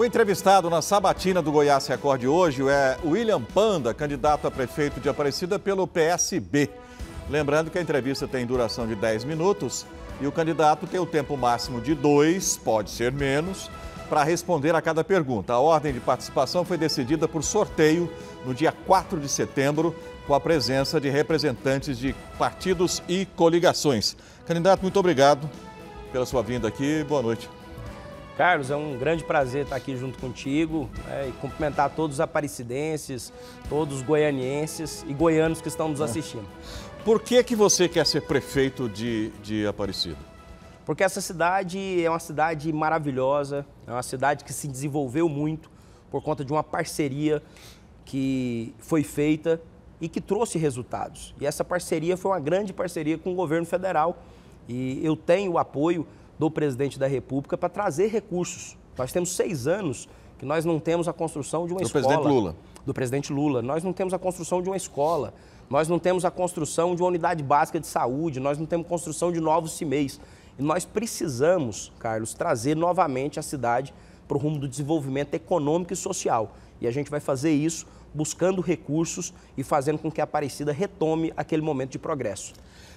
O entrevistado na sabatina do Goiás Record hoje é William Panda, candidato a prefeito de Aparecida pelo PSB. Lembrando que a entrevista tem duração de 10 minutos e o candidato tem o tempo máximo de dois, pode ser menos, para responder a cada pergunta. A ordem de participação foi decidida por sorteio no dia 4 de setembro, com a presença de representantes de partidos e coligações. Candidato, muito obrigado pela sua vinda aqui. Boa noite. Carlos, é um grande prazer estar aqui junto contigo né, e cumprimentar todos os aparecidenses, todos os goianienses e goianos que estão nos é. assistindo. Por que, que você quer ser prefeito de, de Aparecida? Porque essa cidade é uma cidade maravilhosa, é uma cidade que se desenvolveu muito por conta de uma parceria que foi feita e que trouxe resultados. E essa parceria foi uma grande parceria com o governo federal. E eu tenho o apoio do presidente da República para trazer recursos. Nós temos seis anos que nós não temos a construção de uma do escola. Do presidente Lula. Do presidente Lula. Nós não temos a construção de uma escola. Nós não temos a construção de uma unidade básica de saúde. Nós não temos construção de novos CIMEIs. E nós precisamos, Carlos, trazer novamente a cidade para o rumo do desenvolvimento econômico e social. E a gente vai fazer isso buscando recursos e fazendo com que a Aparecida retome aquele momento de progresso.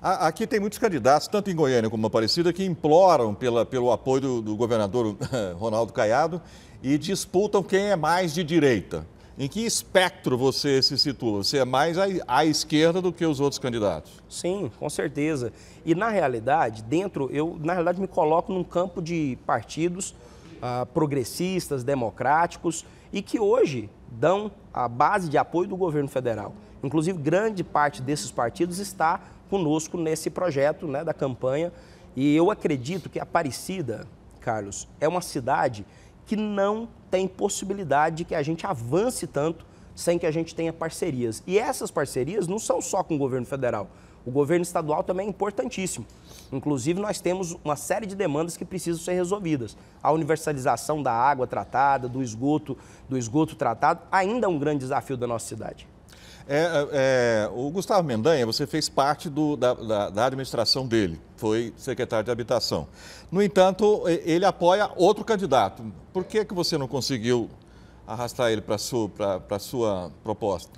Aqui tem muitos candidatos, tanto em Goiânia como Aparecida, que imploram pela, pelo apoio do, do governador Ronaldo Caiado e disputam quem é mais de direita. Em que espectro você se situa? Você é mais à, esquerda do que os outros candidatos? Sim, com certeza. E na realidade, dentro, eu na realidade me coloco num campo de partidos uh, progressistas, democráticos e que hoje dão a base de apoio do governo federal. Inclusive, grande parte desses partidos está conosco nesse projeto né, da campanha. E eu acredito que Aparecida, Carlos, é uma cidade que não tem possibilidade de que a gente avance tanto sem que a gente tenha parcerias. E essas parcerias não são só com o governo federal. O governo estadual também é importantíssimo. Inclusive, nós temos uma série de demandas que precisam ser resolvidas. A universalização da água tratada, do esgoto, do esgoto tratado, ainda é um grande desafio da nossa cidade. É, é, é o Gustavo Mendanha, você fez parte do, da, da, da, administração dele, foi secretário de Habitação. No entanto, ele apoia outro candidato. Por que, que você não conseguiu arrastar ele para a sua, sua proposta?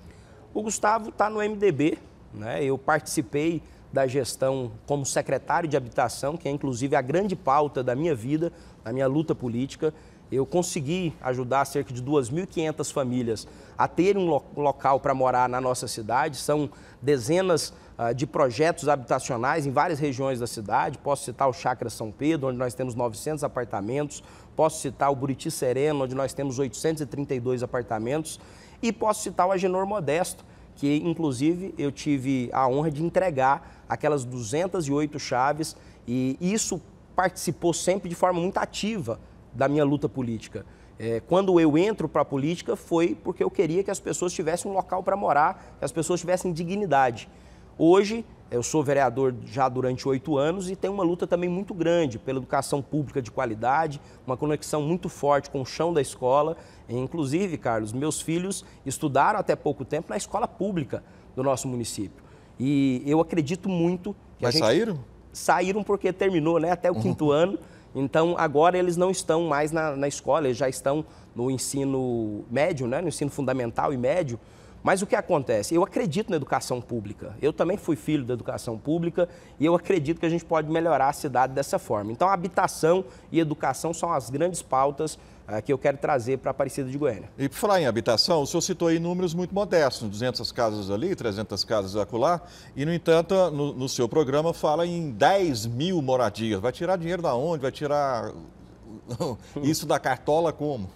O Gustavo está no MDB, né? Eu participei da gestão como secretário de habitação, que é inclusive a grande pauta da minha vida, da minha luta política. Eu consegui ajudar cerca de 2.500 famílias a terem um local para morar na nossa cidade. São dezenas ah, de projetos habitacionais em várias regiões da cidade. Posso citar o Chácara São Pedro, onde nós temos 900 apartamentos. Posso citar o Buriti Sereno, onde nós temos 832 apartamentos. E posso citar o Agenor Modesto, que inclusive eu tive a honra de entregar aquelas 208 chaves e isso participou sempre de forma muito ativa da minha luta política. É, quando eu entro para a política foi porque eu queria que as pessoas tivessem um local para morar, que as pessoas tivessem dignidade. Hoje, eu sou vereador já durante oito anos e tenho uma luta também muito grande pela educação pública de qualidade, uma conexão muito forte com o chão da escola. Inclusive, Carlos, meus filhos estudaram até pouco tempo na escola pública do nosso município. E eu acredito muito que. Mas gente... saíram? Saíram porque terminou, né? Até o uhum. quinto ano. Então, agora eles não estão mais na, na escola, eles já estão no ensino médio, né? no ensino fundamental e médio. Mas o que acontece? Eu acredito na educação pública. Eu também fui filho da educação pública e eu acredito que a gente pode melhorar a cidade dessa forma. Então, habitação e educação são as grandes pautas uh, que eu quero trazer para a Aparecida de Goiânia. E por falar em habitação, o senhor citou aí números muito modestos, 200 casas ali, 300 casas acolá, e, no entanto, no, no seu programa fala em 10 mil moradias. Vai tirar dinheiro da onde? Vai tirar isso da cartola como?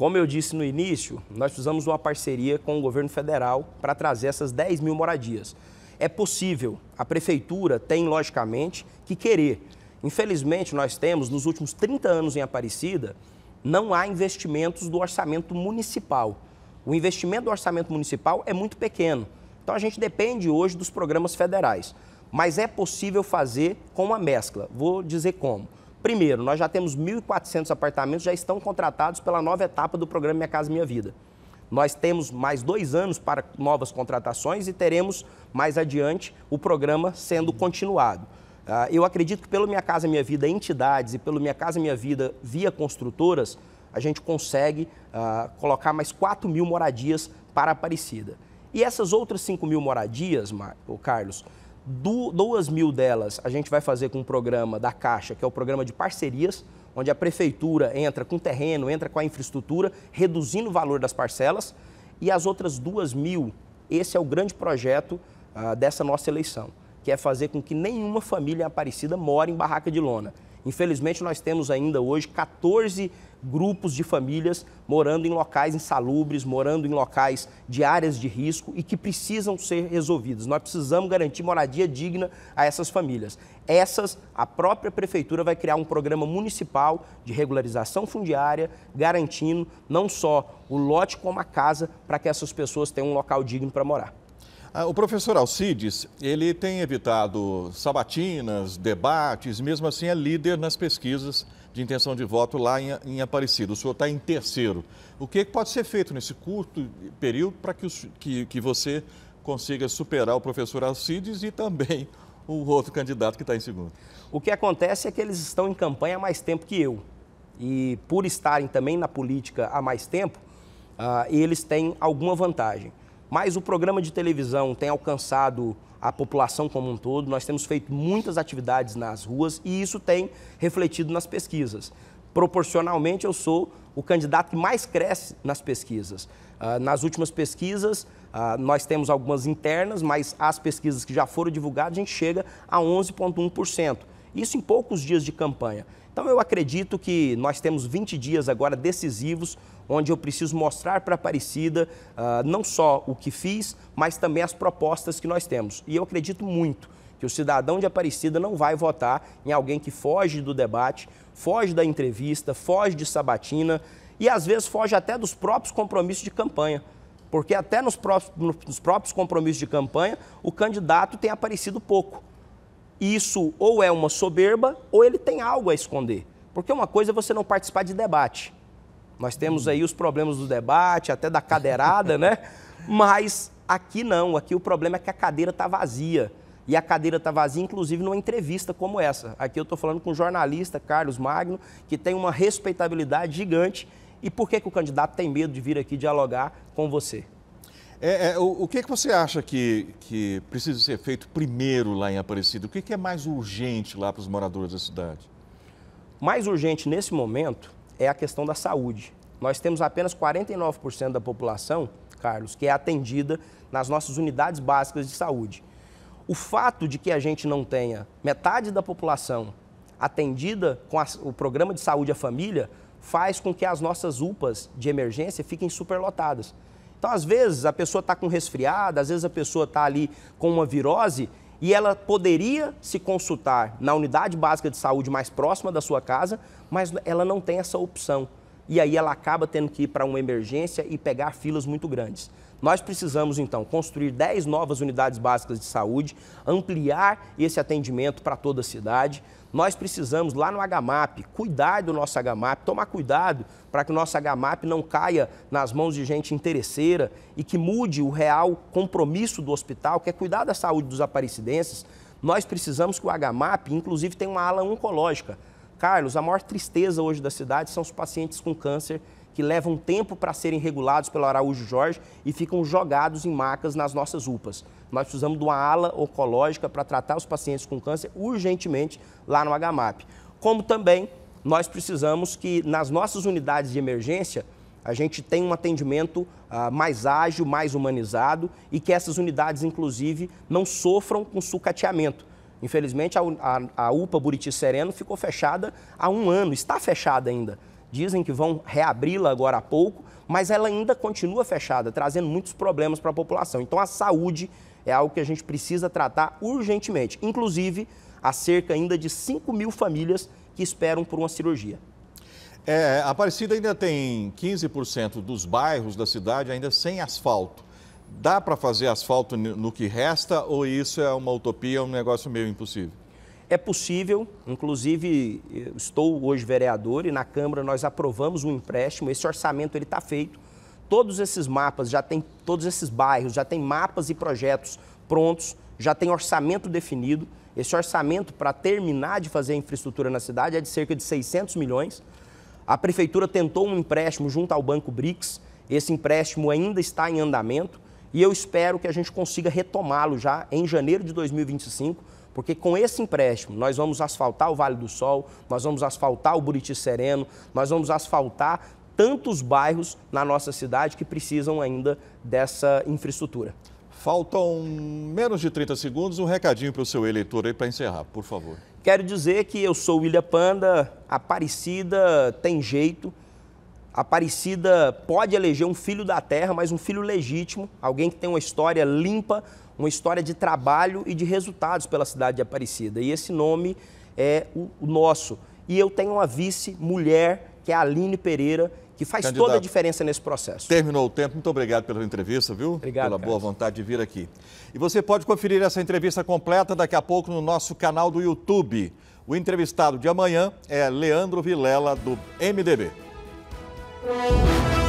Como eu disse no início, nós fizemos uma parceria com o governo federal para trazer essas 10 mil moradias. É possível, a prefeitura tem, logicamente, que querer. Infelizmente, nós temos, nos últimos 30 anos em Aparecida, não há investimentos do orçamento municipal. O investimento do orçamento municipal é muito pequeno. Então, a gente depende hoje dos programas federais. Mas é possível fazer com uma mescla. Vou dizer como. Primeiro, nós já temos 1.400 apartamentos, já estão contratados pela nova etapa do programa Minha Casa Minha Vida. Nós temos mais dois anos para novas contratações e teremos mais adiante o programa sendo continuado. Ah, eu acredito que pelo Minha Casa Minha Vida entidades e pelo Minha Casa Minha Vida via construtoras, a gente consegue ah, colocar mais 4 mil moradias para Aparecida. E essas outras 5 mil moradias, Carlos, Du, duas mil delas a gente vai fazer com um programa da Caixa, que é o programa de parcerias, onde a prefeitura entra com terreno, entra com a infraestrutura, reduzindo o valor das parcelas. E as outras duas mil, esse é o grande projeto ah, dessa nossa eleição, que é fazer com que nenhuma família aparecida mora em barraca de lona. Infelizmente, nós temos ainda hoje 14 grupos de famílias morando em locais insalubres, morando em locais de áreas de risco e que precisam ser resolvidos. Nós precisamos garantir moradia digna a essas famílias. Essas, a própria prefeitura vai criar um programa municipal de regularização fundiária, garantindo não só o lote como a casa para que essas pessoas tenham um local digno para morar. Ah, o professor Alcides, ele tem evitado sabatinas, debates, mesmo assim é líder nas pesquisas de intenção de voto lá em, em Aparecida. O senhor está em terceiro. O que, pode ser feito nesse curto período para que, que, que você consiga superar o professor Alcides e também o outro candidato que está em segundo? O que acontece é que eles estão em campanha há mais tempo que eu. E por estarem também na política há mais tempo, uh, eles têm alguma vantagem. Mas o programa de televisão tem alcançado a população como um todo. Nós temos feito muitas atividades nas ruas e isso tem refletido nas pesquisas. Proporcionalmente, eu sou o candidato que mais cresce nas pesquisas. Uh, nas últimas pesquisas, uh, nós temos algumas internas, mas as pesquisas que já foram divulgadas, a gente chega a 11,1%. Isso em poucos dias de campanha. Então eu acredito que nós temos 20 dias agora decisivos, onde eu preciso mostrar para a Aparecida uh, não só o que fiz, mas também as propostas que nós temos. E eu acredito muito que o cidadão de Aparecida não vai votar em alguém que foge do debate, foge da entrevista, foge de sabatina e às vezes foge até dos próprios compromissos de campanha. Porque até nos próprios, nos próprios compromissos de campanha, o candidato tem aparecido pouco isso ou é uma soberba ou ele tem algo a esconder. Porque uma coisa é você não participar de debate. Nós temos aí os problemas do debate, até da cadeirada, né? Mas aqui não, aqui o problema é que a cadeira está vazia. E a cadeira está vazia, inclusive numa entrevista como essa. Aqui eu estou falando com o jornalista Carlos Magno, que tem uma respeitabilidade gigante. E por que, que o candidato tem medo de vir aqui dialogar com você? É, é, o, o que, é que você acha que, que precisa ser feito primeiro lá em Aparecida? O que, é que é mais urgente lá para os moradores da cidade? Mais urgente nesse momento é a questão da saúde. Nós temos apenas 49% da população, Carlos, que é atendida nas nossas unidades básicas de saúde. O fato de que a gente não tenha metade da população atendida com a, o programa de saúde à família faz com que as nossas UPAs de emergência fiquem superlotadas. Então, às vezes, a pessoa está com resfriada, às vezes a pessoa está ali com uma virose e ela poderia se consultar na unidade básica de saúde mais próxima da sua casa, mas ela não tem essa opção e aí ela acaba tendo que ir para uma emergência e pegar filas muito grandes. Nós precisamos, então, construir 10 novas unidades básicas de saúde, ampliar esse atendimento para toda a cidade. Nós precisamos, lá no HMAP, cuidar do nosso HMAP, tomar cuidado para que o nosso HMAP não caia nas mãos de gente interesseira e que mude o real compromisso do hospital, que é cuidar da saúde dos aparecidenses. Nós precisamos que o HMAP, inclusive, tenha uma ala oncológica Carlos, a maior tristeza hoje da cidade são os pacientes com câncer que levam tempo para serem regulados pelo Araújo Jorge e ficam jogados em macas nas nossas UPAs. Nós precisamos de uma ala oncológica para tratar os pacientes com câncer urgentemente lá no HMAP. Como também nós precisamos que nas nossas unidades de emergência a gente tenha um atendimento uh, mais ágil, mais humanizado e que essas unidades, inclusive, não sofram com sucateamento. Infelizmente, a, a, a UPA Buriti Sereno ficou fechada há um ano, está fechada ainda. Dizem que vão reabri-la agora há pouco, mas ela ainda continua fechada, trazendo muitos problemas para a população. Então, a saúde é algo que a gente precisa tratar urgentemente. Inclusive, há cerca ainda de 5 mil famílias que esperam por uma cirurgia. É, Aparecida ainda tem 15% dos bairros da cidade ainda sem asfalto. Dá para fazer asfalto no que resta ou isso é uma utopia, um negócio meio impossível? É possível, inclusive estou hoje vereador e na Câmara nós aprovamos um empréstimo, esse orçamento ele está feito. Todos esses mapas já tem, todos esses bairros já tem mapas e projetos prontos, já tem orçamento definido. Esse orçamento para terminar de fazer a infraestrutura na cidade é de cerca de 600 milhões. A prefeitura tentou um empréstimo junto ao Banco BRICS, esse empréstimo ainda está em andamento e eu espero que a gente consiga retomá-lo já em janeiro de 2025, porque com esse empréstimo nós vamos asfaltar o Vale do Sol, nós vamos asfaltar o Buriti Sereno, nós vamos asfaltar tantos bairros na nossa cidade que precisam ainda dessa infraestrutura. Faltam menos de 30 segundos, um recadinho para o seu eleitor aí para encerrar, por favor. Quero dizer que eu sou William Panda, Aparecida tem jeito, Aparecida pode eleger um filho da terra, mas um filho legítimo, alguém que tem uma história limpa, uma história de trabalho e de resultados pela cidade de Aparecida. E esse nome é o nosso. E eu tenho uma vice mulher, que é a Aline Pereira, que faz Candidato. toda a diferença nesse processo. Terminou o tempo, muito obrigado pela entrevista, viu? Obrigado. Pela Carlos. boa vontade de vir aqui. E você pode conferir essa entrevista completa daqui a pouco no nosso canal do YouTube. O entrevistado de amanhã é Leandro Vilela, do MDB. Música